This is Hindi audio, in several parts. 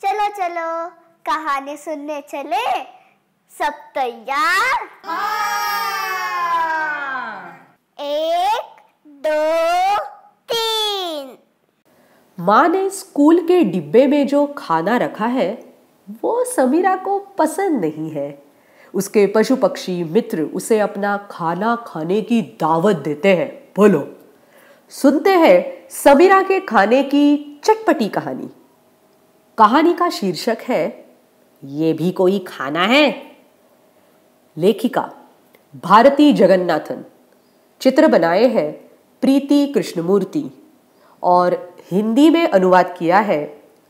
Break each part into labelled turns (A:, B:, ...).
A: चलो चलो कहानी सुनने चले सब तैयार हाँ। एक दो तीन माँ ने स्कूल के डिब्बे में जो खाना रखा है वो समीरा को पसंद नहीं है उसके पशु पक्षी मित्र उसे अपना खाना खाने की दावत देते हैं बोलो सुनते हैं समीरा के खाने की चटपटी कहानी कहानी का शीर्षक है ये भी कोई खाना है लेखिका भारती जगन्नाथन चित्र बनाए हैं प्रीति कृष्णमूर्ति और हिंदी में अनुवाद किया है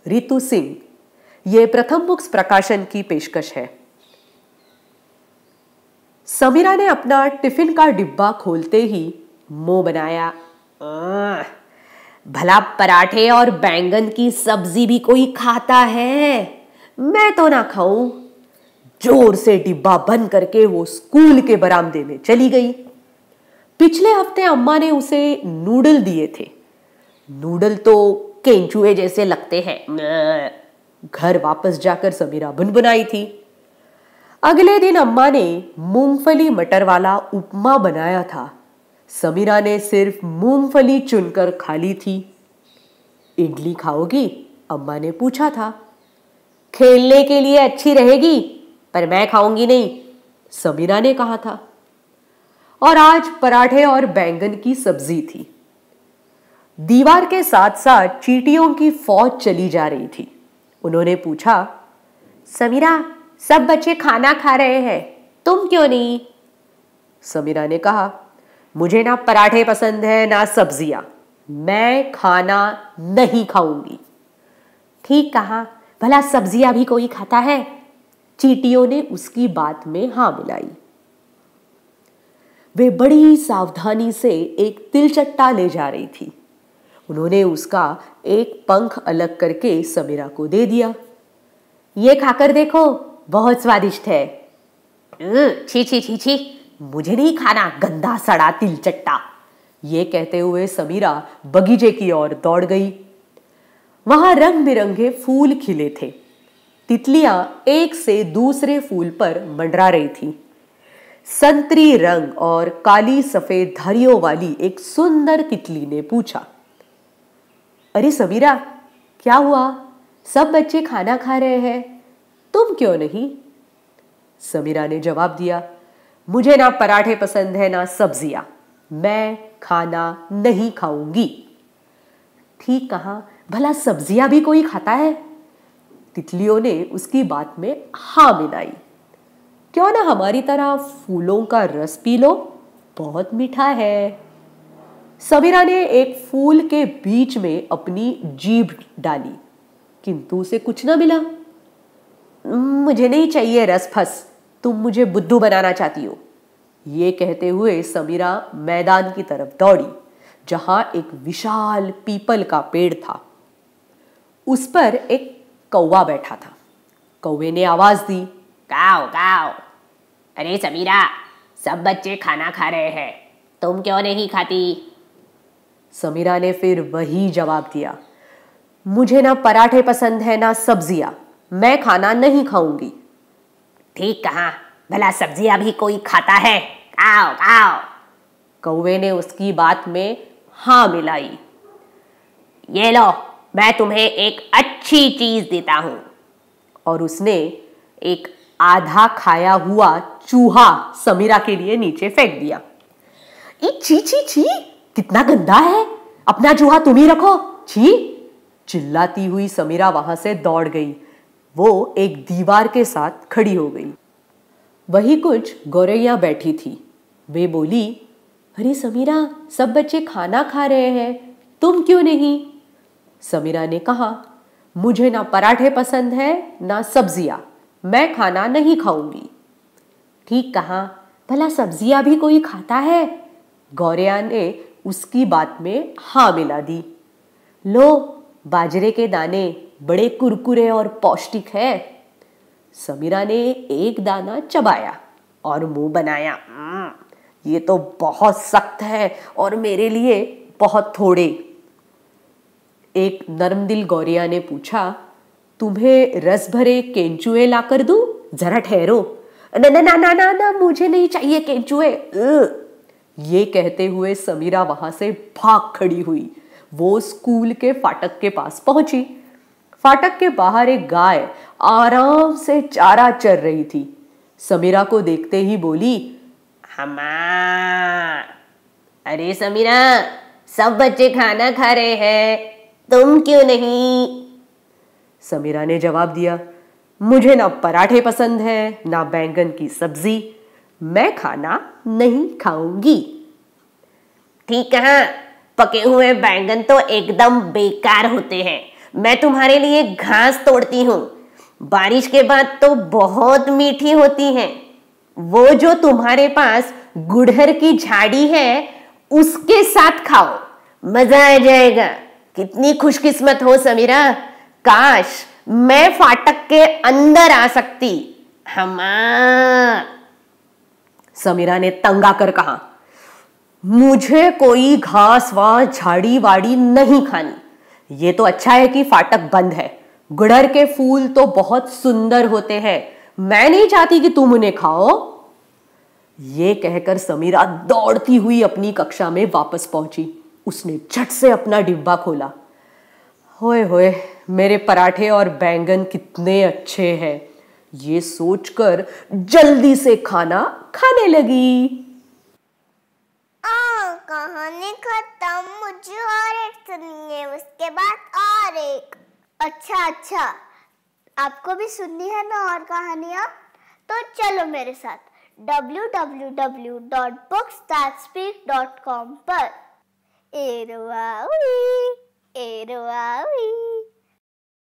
A: रितु सिंह ये प्रथम बुक्स प्रकाशन की पेशकश है समीरा ने अपना टिफिन का डिब्बा खोलते ही मोह बनाया हाँ। भला पराठे और बैंगन की सब्जी भी कोई खाता है मैं तो ना खाऊं जोर से डिब्बा बंद करके वो स्कूल के बरामदे में चली गई पिछले हफ्ते अम्मा ने उसे नूडल दिए थे नूडल तो केंचुए जैसे लगते हैं घर वापस जाकर समीरा बन बनाई थी अगले दिन अम्मा ने मूंगफली मटर वाला उपमा बनाया था समीरा ने सिर्फ मूंगफली चुनकर खा ली थी इडली खाओगी अम्मा ने पूछा था खेलने के लिए अच्छी रहेगी पर मैं खाऊंगी नहीं समीरा ने कहा था और आज पराठे और बैंगन की सब्जी थी दीवार के साथ साथ चीटियों की फौज चली जा रही थी उन्होंने पूछा समीरा सब बच्चे खाना खा रहे हैं तुम क्यों नहीं समीरा ने कहा मुझे ना पराठे पसंद है ना सब्जियां मैं खाना नहीं खाऊंगी ठीक कहा भला सब्जियां भी कोई खाता है चीटियों ने उसकी बात में हा मिलाई वे बड़ी सावधानी से एक तिलचट्टा ले जा रही थी उन्होंने उसका एक पंख अलग करके समीरा को दे दिया ये खाकर देखो बहुत स्वादिष्ट है छी छी छी छी मुझे नहीं खाना गंदा सड़ा तिल चट्टा ये कहते हुए समीरा बगीचे की ओर दौड़ गई वहां रंग बिरंगे फूल खिले थे तितलियां एक से दूसरे फूल पर मंडरा रही थी संतरी रंग और काली सफेद धरियों वाली एक सुंदर तितली ने पूछा अरे समीरा क्या हुआ सब बच्चे खाना खा रहे हैं तुम क्यों नहीं समीरा ने जवाब दिया मुझे ना पराठे पसंद है ना सब्जियां मैं खाना नहीं खाऊंगी ठीक कहा भला सब्जियां भी कोई खाता है तितलियों ने उसकी बात में हा मिलाई क्यों ना हमारी तरह फूलों का रस पी लो बहुत मीठा है समीरा ने एक फूल के बीच में अपनी जीभ डाली किंतु उसे कुछ ना मिला मुझे नहीं चाहिए रस फस तुम मुझे बुद्धू बनाना चाहती हो ये कहते हुए समीरा मैदान की तरफ दौड़ी जहां एक विशाल पीपल का पेड़ था उस पर एक कौवा बैठा था कौवे ने आवाज दी गाओ गाओ अरे समीरा सब बच्चे खाना खा रहे हैं तुम क्यों नहीं खाती समीरा ने फिर वही जवाब दिया मुझे ना पराठे पसंद है ना सब्जियां मैं खाना नहीं खाऊंगी ठीक कहा भला सब्जी भी कोई खाता है आओ आओ कौवे ने उसकी बात में हाँ मिलाई ये लो मैं तुम्हें एक अच्छी चीज देता हूं और उसने एक आधा खाया हुआ चूहा समीरा के लिए नीचे फेंक दिया ची ची ची कितना गंदा है अपना चूहा तुम ही रखो छी चिल्लाती हुई समीरा वहां से दौड़ गई वो एक दीवार के साथ खड़ी हो गई वही कुछ गौरैया बैठी थी वे बोली अरे समीरा सब बच्चे खाना खा रहे हैं तुम क्यों नहीं समीरा ने कहा मुझे ना पराठे पसंद है ना सब्जियां मैं खाना नहीं खाऊंगी ठीक कहा भला सब्जियां भी कोई खाता है गौरैया ने उसकी बात में हाँ मिला दी लो बाजरे के दाने बड़े कुरकुरे और पौष्टिक है समीरा ने एक दाना चबाया और मुंह बनाया हम्म, ये तो बहुत सख्त है और मेरे लिए बहुत थोड़े एक दिल गौरिया ने पूछा तुम्हें रस भरे केंचुए ला कर दू जरा ठहरो ना ना ना ना ना ना मुझे नहीं चाहिए केंचुए ये कहते हुए समीरा वहां से भाग खड़ी हुई वो स्कूल के फाटक के पास पहुंची फाटक के बाहर एक गाय आराम से चारा चर रही थी समीरा को देखते ही बोली हमा अरे समीरा सब बच्चे खाना खा रहे हैं तुम क्यों नहीं समीरा ने जवाब दिया मुझे ना पराठे पसंद है ना बैंगन की सब्जी मैं खाना नहीं खाऊंगी ठीक है पके हुए बैंगन तो एकदम बेकार होते हैं मैं तुम्हारे लिए घास तोड़ती हूँ बारिश के बाद तो बहुत मीठी होती है वो जो तुम्हारे पास गुड़हर की झाड़ी है उसके साथ खाओ मजा आ जाएगा कितनी खुशकिस्मत हो समीरा काश मैं फाटक के अंदर आ सकती हम समीरा ने तंगा कर कहा मुझे कोई घास वास झाड़ी वाड़ी नहीं खानी ये तो अच्छा है कि फाटक बंद है गुड़हर के फूल तो बहुत सुंदर होते हैं मैं नहीं चाहती कि तुम उन्हें खाओ ये कहकर समीरा दौड़ती हुई अपनी कक्षा में वापस पहुंची उसने झट से अपना डिब्बा खोला होए होए मेरे पराठे और बैंगन कितने अच्छे हैं ये सोचकर जल्दी से खाना खाने लगी सुनेंगे उसके बाद और एक अच्छा अच्छा आपको भी सुननी है ना और कहानियाँ तो चलो मेरे साथ कॉम पर एरवाई एरवाई